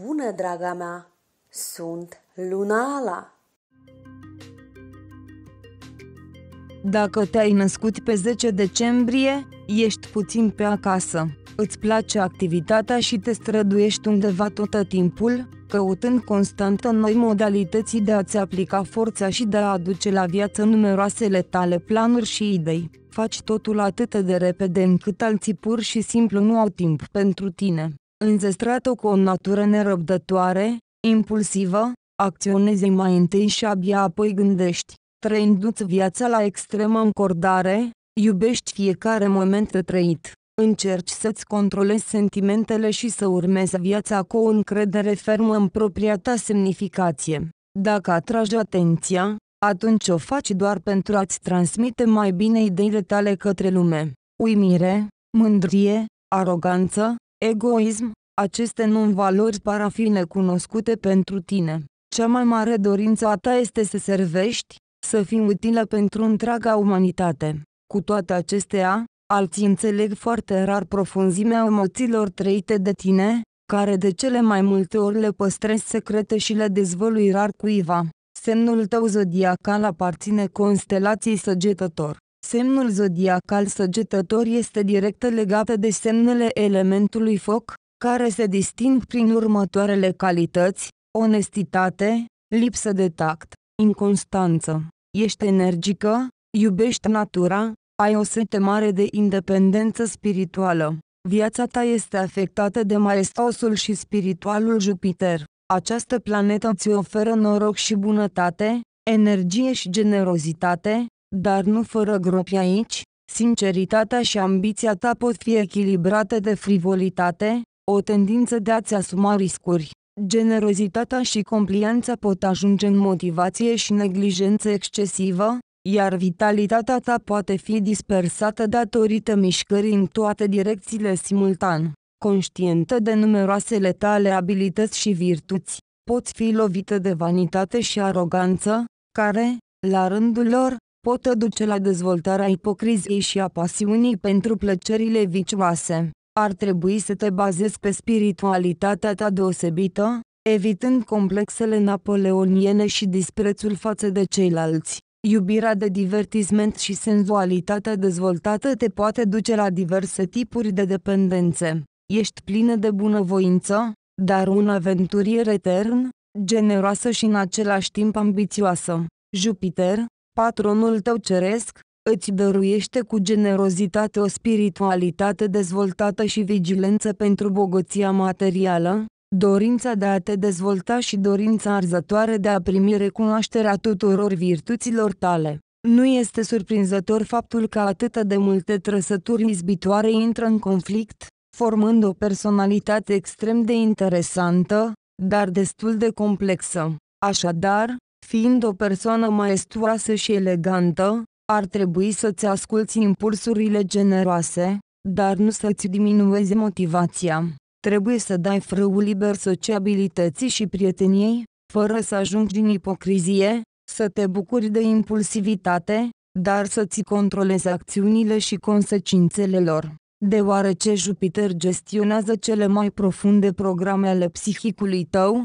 Bună, draga mea! Sunt Lunala! Dacă te-ai născut pe 10 decembrie, ești puțin pe acasă. Îți place activitatea și te străduiești undeva tot timpul, căutând constant noi modalități de a-ți aplica forța și de a aduce la viață numeroasele tale planuri și idei. Faci totul atât de repede încât alții pur și simplu nu au timp pentru tine înzestrată cu o natură nerăbdătoare, impulsivă, acționezi mai întâi și abia apoi gândești, trăindu-ți viața la extremă încordare, iubești fiecare moment trăit, încerci să-ți controlezi sentimentele și să urmezi viața cu o încredere fermă în propria ta semnificație. Dacă atragi atenția, atunci o faci doar pentru a-ți transmite mai bine ideile tale către lume. Uimire, mândrie, aroganță, Egoism, aceste non-valori par a fi necunoscute pentru tine. Cea mai mare dorință a ta este să servești, să fii utilă pentru întreaga umanitate. Cu toate acestea, alții înțeleg foarte rar profunzimea emoțiilor trăite de tine, care de cele mai multe ori le păstrezi secrete și le dezvălui rar cuiva. Semnul tău zodiacal aparține constelației săgetător. Semnul zodiacal săgetător este direct legat de semnele elementului foc, care se disting prin următoarele calități, onestitate, lipsă de tact, inconstanță. Ești energică, iubești natura, ai o sete mare de independență spirituală. Viața ta este afectată de marestosul și spiritualul Jupiter. Această planetă îți oferă noroc și bunătate, energie și generozitate, dar nu fără gropi aici, sinceritatea și ambiția ta pot fi echilibrate de frivolitate, o tendință de a-ți asuma riscuri. Generozitatea și complianța pot ajunge în motivație și neglijență excesivă, iar vitalitatea ta poate fi dispersată datorită mișcării în toate direcțiile simultan. Conștientă de numeroasele tale abilități și virtuți, poți fi lovită de vanitate și aroganță, care, la rândul lor, pot aduce la dezvoltarea ipocriziei și a pasiunii pentru plăcerile vicioase. Ar trebui să te bazezi pe spiritualitatea ta deosebită, evitând complexele napoleoniene și disprețul față de ceilalți. Iubirea de divertisment și senzualitatea dezvoltată te poate duce la diverse tipuri de dependențe. Ești plină de bunăvoință, dar un aventurier etern, generoasă și în același timp ambițioasă. Jupiter, patronul tău ceresc, îți dăruiește cu generozitate o spiritualitate dezvoltată și vigilență pentru bogăția materială, dorința de a te dezvolta și dorința arzătoare de a primi recunoașterea tuturor virtuților tale. Nu este surprinzător faptul că atât de multe trăsături izbitoare intră în conflict, formând o personalitate extrem de interesantă, dar destul de complexă. Așadar, Fiind o persoană maestuoasă și elegantă, ar trebui să-ți asculți impulsurile generoase, dar nu să-ți diminuezi motivația. Trebuie să dai frâu liber sociabilității și prieteniei, fără să ajungi din ipocrizie, să te bucuri de impulsivitate, dar să-ți controlezi acțiunile și consecințele lor. Deoarece Jupiter gestionează cele mai profunde programe ale psihicului tău,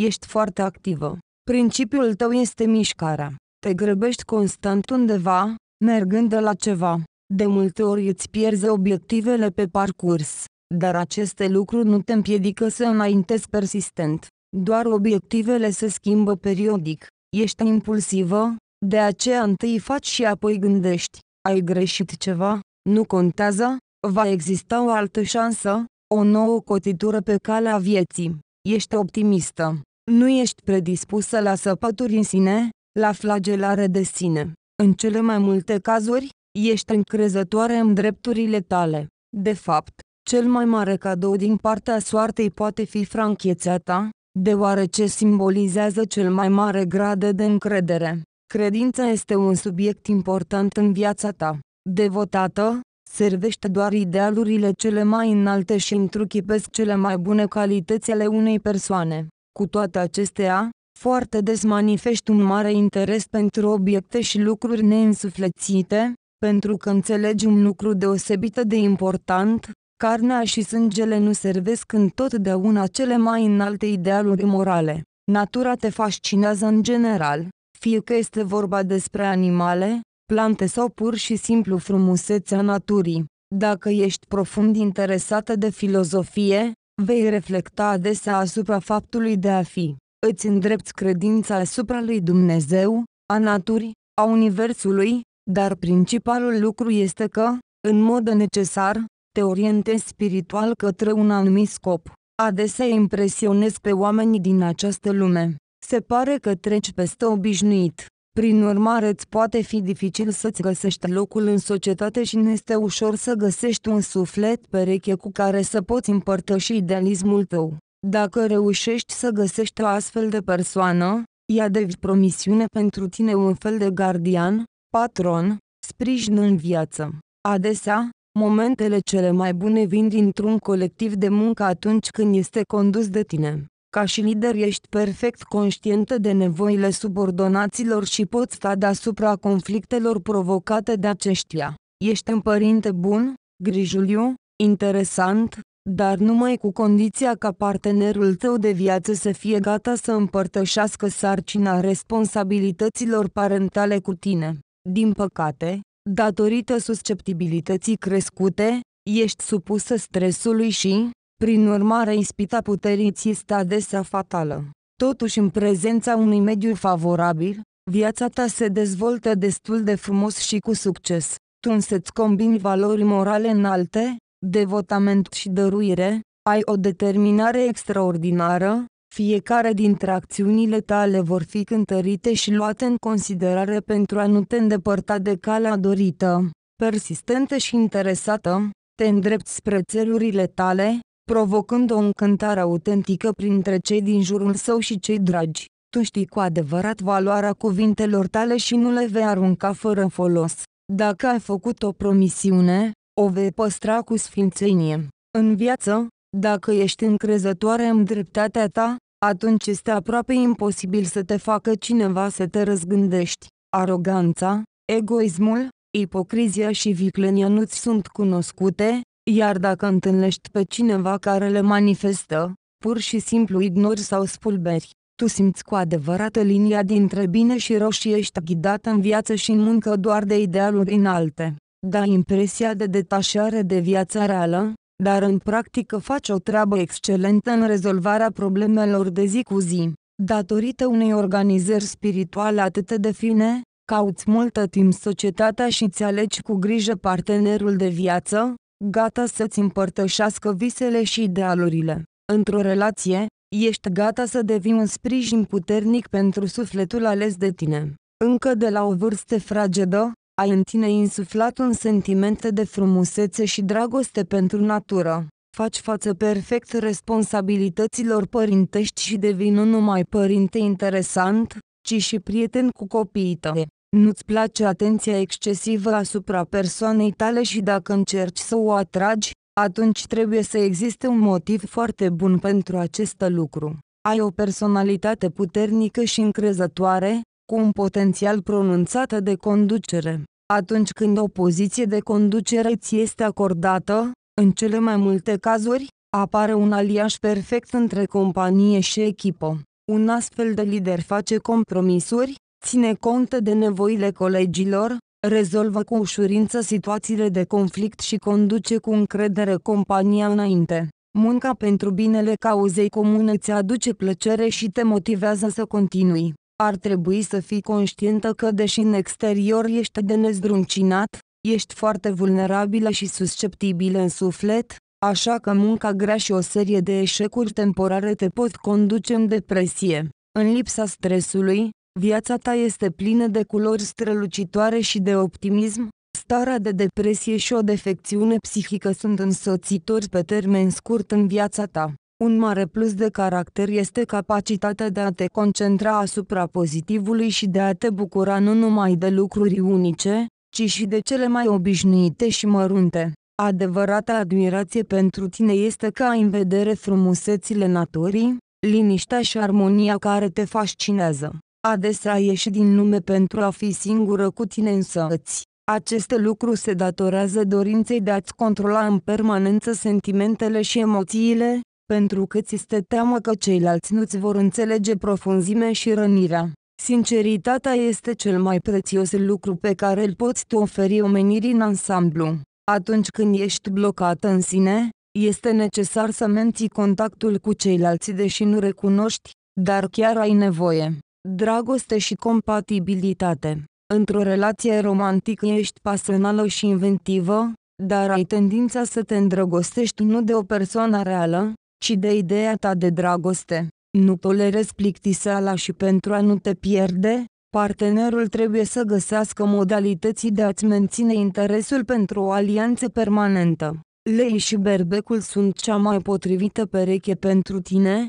Ești foarte activă. Principiul tău este mișcarea. Te grăbești constant undeva, mergând de la ceva. De multe ori îți pierzi obiectivele pe parcurs, dar aceste lucruri nu te împiedică să înaintezi persistent. Doar obiectivele se schimbă periodic. Ești impulsivă, de aceea întâi faci și apoi gândești. Ai greșit ceva? Nu contează? Va exista o altă șansă, o nouă cotitură pe calea vieții. Ești optimistă. Nu ești predispusă la săpături în sine, la flagelare de sine. În cele mai multe cazuri, ești încrezătoare în drepturile tale. De fapt, cel mai mare cadou din partea soartei poate fi franchețea ta, deoarece simbolizează cel mai mare grad de încredere. Credința este un subiect important în viața ta. Devotată, servește doar idealurile cele mai înalte și întruchipesc cele mai bune calități ale unei persoane. Cu toate acestea, foarte des manifest un mare interes pentru obiecte și lucruri neînsuflețite, pentru că înțelegi un lucru deosebită de important, carnea și sângele nu servesc întotdeauna cele mai înalte idealuri morale. Natura te fascinează în general, fie că este vorba despre animale, plante sau pur și simplu frumusețea naturii. Dacă ești profund interesată de filozofie, vei reflecta adesea asupra faptului de a fi. Îți îndrepți credința asupra lui Dumnezeu, a naturii, a Universului, dar principalul lucru este că, în mod necesar, te orientezi spiritual către un anumit scop. Adesea impresionezi pe oamenii din această lume. Se pare că treci peste obișnuit. Prin urmare îți poate fi dificil să-ți găsești locul în societate și nu este ușor să găsești un suflet pereche cu care să poți împărtăși idealismul tău. Dacă reușești să găsești o astfel de persoană, ea devii promisiune pentru tine un fel de gardian, patron, sprijin în viață. Adesea, momentele cele mai bune vin dintr-un colectiv de muncă atunci când este condus de tine. Ca și lider ești perfect conștientă de nevoile subordonaților și poți sta deasupra conflictelor provocate de aceștia. Ești un părinte bun, grijuliu, interesant, dar numai cu condiția ca partenerul tău de viață să fie gata să împărtășească sarcina responsabilităților parentale cu tine. Din păcate, datorită susceptibilității crescute, ești supusă stresului și, prin urmare ispita puterii este adesea fatală. Totuși în prezența unui mediu favorabil, viața ta se dezvoltă destul de frumos și cu succes. Tu însă-ți combini valori morale înalte, devotament și dăruire, ai o determinare extraordinară, fiecare dintre acțiunile tale vor fi cântărite și luate în considerare pentru a nu te îndepărta de calea dorită. Persistentă și interesată, te îndrepți spre țelurile tale, provocând o încântare autentică printre cei din jurul său și cei dragi. Tu știi cu adevărat valoarea cuvintelor tale și nu le vei arunca fără folos. Dacă ai făcut o promisiune, o vei păstra cu sfințenie. În viață, dacă ești încrezătoare în dreptatea ta, atunci este aproape imposibil să te facă cineva să te răzgândești. Aroganța, egoismul, ipocrizia și viclenia nu-ți sunt cunoscute, iar dacă întâlnești pe cineva care le manifestă, pur și simplu ignori sau spulberi. Tu simți cu adevărat linia dintre bine și rău și ești ghidat în viață și în muncă doar de idealuri înalte. Da impresia de detașare de viața reală, dar în practică faci o treabă excelentă în rezolvarea problemelor de zi cu zi. Datorită unei organizări spirituale atât de fine, cauți multă timp societatea și îți alegi cu grijă partenerul de viață, gata să-ți împărtășească visele și idealurile. Într-o relație, ești gata să devii un sprijin puternic pentru sufletul ales de tine. Încă de la o vârstă fragedă, ai în tine insuflat un sentiment de frumusețe și dragoste pentru natură. Faci față perfect responsabilităților părintești și devii nu numai părinte interesant, ci și prieten cu copiii tăi. Nu-ți place atenția excesivă asupra persoanei tale și dacă încerci să o atragi, atunci trebuie să existe un motiv foarte bun pentru acest lucru. Ai o personalitate puternică și încrezătoare, cu un potențial pronunțat de conducere. Atunci când o poziție de conducere ți este acordată, în cele mai multe cazuri, apare un aliaj perfect între companie și echipă. Un astfel de lider face compromisuri, ține cont de nevoile colegilor, rezolvă cu ușurință situațiile de conflict și conduce cu încredere compania înainte. Munca pentru binele cauzei comune îți aduce plăcere și te motivează să continui. Ar trebui să fii conștientă că deși în exterior ești de nezdruncinat, ești foarte vulnerabilă și susceptibilă în suflet, așa că munca grea și o serie de eșecuri temporare te pot conduce în depresie. În lipsa stresului, Viața ta este plină de culori strălucitoare și de optimism, starea de depresie și o defecțiune psihică sunt însoțitori pe termen scurt în viața ta. Un mare plus de caracter este capacitatea de a te concentra asupra pozitivului și de a te bucura nu numai de lucruri unice, ci și de cele mai obișnuite și mărunte. Adevărata admirație pentru tine este că ai în vedere frumusețile naturii, liniștea și armonia care te fascinează. Adesea ieși din lume pentru a fi singură cu tine însăți. Aceste lucru se datorează dorinței de a-ți controla în permanență sentimentele și emoțiile, pentru că ți este teamă că ceilalți nu-ți vor înțelege profunzime și rănirea. Sinceritatea este cel mai prețios lucru pe care îl poți tu oferi omenirii în ansamblu. Atunci când ești blocată în sine, este necesar să menții contactul cu ceilalți deși nu recunoști, dar chiar ai nevoie. Dragoste și compatibilitate Într-o relație romantică ești pasională și inventivă, dar ai tendința să te îndrăgostești nu de o persoană reală, ci de ideea ta de dragoste. Nu tolerezi plictiseala și pentru a nu te pierde, partenerul trebuie să găsească modalități de a-ți menține interesul pentru o alianță permanentă. Lei și berbecul sunt cea mai potrivită pereche pentru tine,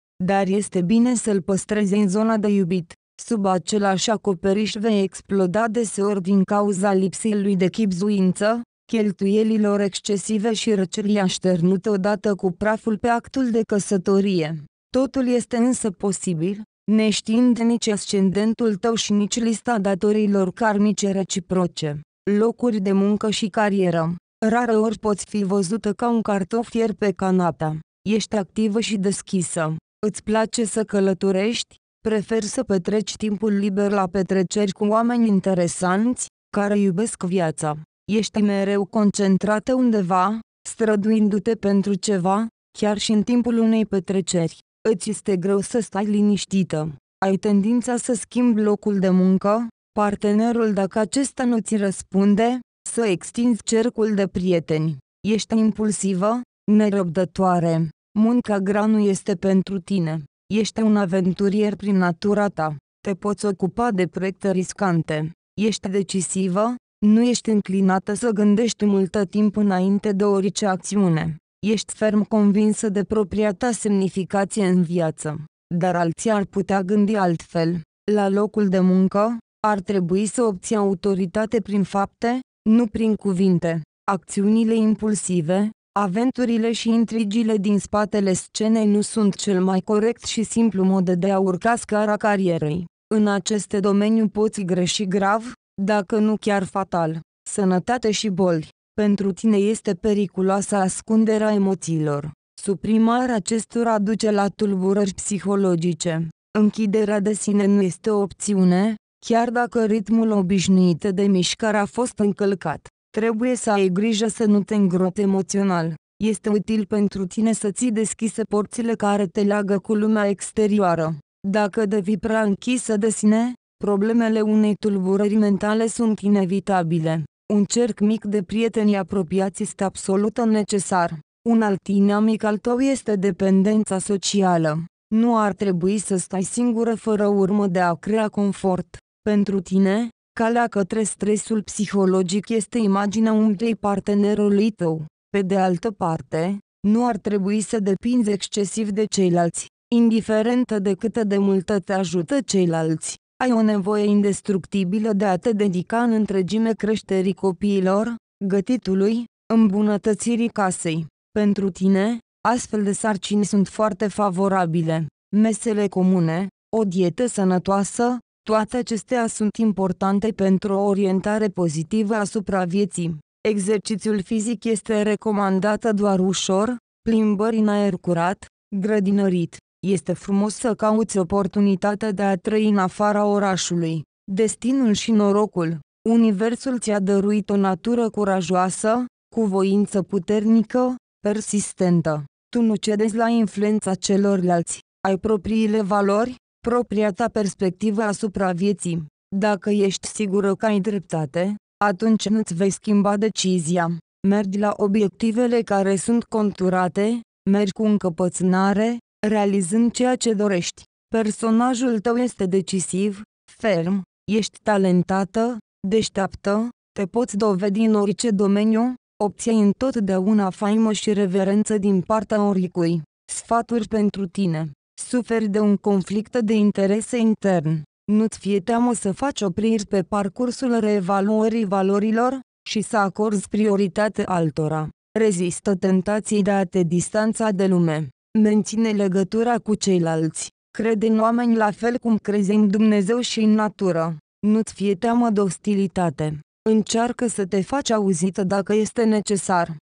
dar este bine să-l păstrezi în zona de iubit. Sub același acoperiș vei exploda deseori din cauza lipsei lui de chipzuință, cheltuielilor excesive și răcerii așternute odată cu praful pe actul de căsătorie. Totul este însă posibil, neștiind nici ascendentul tău și nici lista datorilor karmice reciproce, locuri de muncă și carieră. Rară ori poți fi văzută ca un cartofier pe canapea. Ești activă și deschisă. Îți place să călătorești? Preferi să petreci timpul liber la petreceri cu oameni interesanți, care iubesc viața. Ești mereu concentrată undeva, străduindu-te pentru ceva, chiar și în timpul unei petreceri. Îți este greu să stai liniștită. Ai tendința să schimbi locul de muncă, partenerul dacă acesta nu ți răspunde, să extinzi cercul de prieteni. Ești impulsivă, nerăbdătoare. Munca grea nu este pentru tine. Ești un aventurier prin natura ta. Te poți ocupa de proiecte riscante. Ești decisivă, nu ești înclinată să gândești multă timp înainte de orice acțiune. Ești ferm convinsă de propria ta semnificație în viață. Dar alții ar putea gândi altfel. La locul de muncă, ar trebui să obții autoritate prin fapte, nu prin cuvinte. Acțiunile impulsive, Aventurile și intrigile din spatele scenei nu sunt cel mai corect și simplu mod de a urca scara carierei. În aceste domeniu poți greși grav, dacă nu chiar fatal. Sănătate și boli. Pentru tine este periculoasă ascunderea emoțiilor. Suprimarea acestora duce la tulburări psihologice. Închiderea de sine nu este o opțiune, chiar dacă ritmul obișnuit de mișcare a fost încălcat. Trebuie să ai grijă să nu te îngropi emoțional. Este util pentru tine să ții deschise porțile care te leagă cu lumea exterioară. Dacă devii prea închisă de sine, problemele unei tulburări mentale sunt inevitabile. Un cerc mic de prieteni apropiați este absolut necesar. Un alt inamic al tău este dependența socială. Nu ar trebui să stai singură fără urmă de a crea confort. Pentru tine, Calea către stresul psihologic este imaginea umbrei partenerului tău. Pe de altă parte, nu ar trebui să depinzi excesiv de ceilalți, indiferent de cât de mult te ajută ceilalți. Ai o nevoie indestructibilă de a te dedica în întregime creșterii copiilor, gătitului, îmbunătățirii casei. Pentru tine, astfel de sarcini sunt foarte favorabile. Mesele comune, o dietă sănătoasă, toate acestea sunt importante pentru o orientare pozitivă asupra vieții. Exercițiul fizic este recomandat doar ușor, plimbări în aer curat, grădinărit. Este frumos să cauți oportunitatea de a trăi în afara orașului. Destinul și norocul. Universul ți-a dăruit o natură curajoasă, cu voință puternică, persistentă. Tu nu cedezi la influența celorlalți. Ai propriile valori, propria ta perspectivă asupra vieții. Dacă ești sigură că ai dreptate, atunci nu-ți vei schimba decizia. Mergi la obiectivele care sunt conturate, mergi cu încăpățânare, realizând ceea ce dorești. Personajul tău este decisiv, ferm, ești talentată, deșteaptă, te poți dovedi în orice domeniu, obții întotdeauna faimă și reverență din partea oricui. Sfaturi pentru tine Suferi de un conflict de interese intern. Nu-ți fie teamă să faci opriri pe parcursul reevaluării valorilor și să acorzi prioritate altora. Rezistă tentației de a te distanța de lume. Menține legătura cu ceilalți. Crede în oameni la fel cum crezi în Dumnezeu și în natură. Nu-ți fie teamă de ostilitate. Încearcă să te faci auzită dacă este necesar.